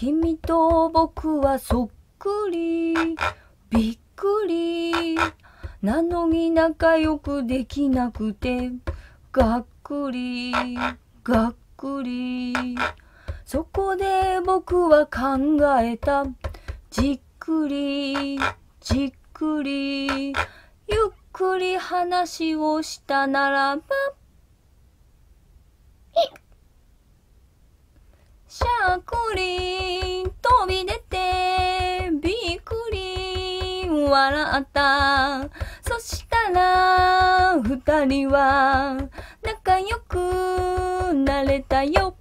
君と僕はそっくりびっくりなのに仲良くできなくてがっくりがっくりそこで僕は考えたじっくりじっくりゆっくり話をしたならばしゃっくり笑ったそしたら二人は仲良くなれたよ